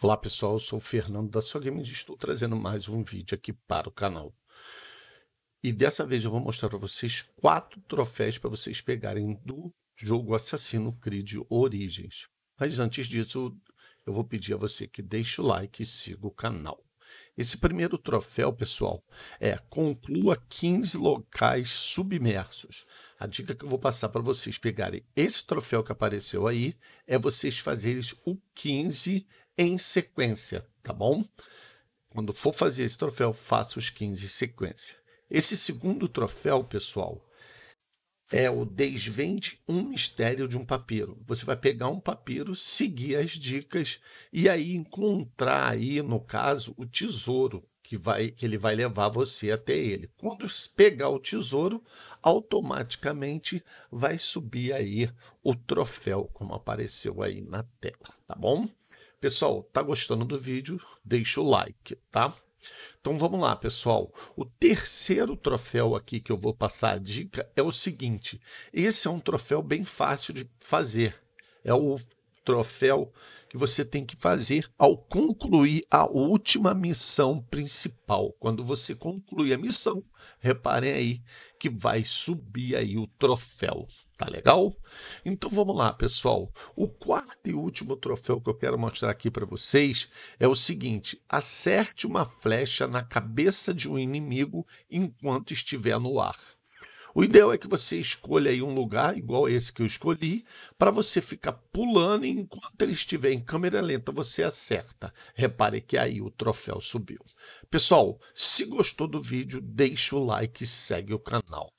Olá pessoal, eu sou o Fernando da Sogames e estou trazendo mais um vídeo aqui para o canal. E dessa vez eu vou mostrar para vocês quatro troféus para vocês pegarem do jogo Assassino Creed Origens. Mas antes disso, eu vou pedir a você que deixe o like e siga o canal. Esse primeiro troféu, pessoal, é conclua 15 locais submersos. A dica que eu vou passar para vocês pegarem esse troféu que apareceu aí é vocês fazerem o 15 em sequência, tá bom? Quando for fazer esse troféu, faça os 15 em sequência. Esse segundo troféu, pessoal, é o Desvende um Mistério de um Papiro. Você vai pegar um papiro, seguir as dicas e aí encontrar aí, no caso, o tesouro que, vai, que ele vai levar você até ele. Quando pegar o tesouro, automaticamente vai subir aí o troféu, como apareceu aí na tela, tá bom? Pessoal, tá gostando do vídeo? Deixa o like, tá? Então vamos lá, pessoal. O terceiro troféu aqui que eu vou passar a dica é o seguinte: esse é um troféu bem fácil de fazer. É o troféu que você tem que fazer ao concluir a última missão principal. Quando você conclui a missão, reparem aí que vai subir aí o troféu. Tá legal? Então vamos lá, pessoal. O quarto e último troféu que eu quero mostrar aqui para vocês é o seguinte: acerte uma flecha na cabeça de um inimigo enquanto estiver no ar. O ideal é que você escolha aí um lugar igual esse que eu escolhi, para você ficar pulando e enquanto ele estiver em câmera lenta você acerta. Repare que aí o troféu subiu. Pessoal, se gostou do vídeo, deixa o like e segue o canal.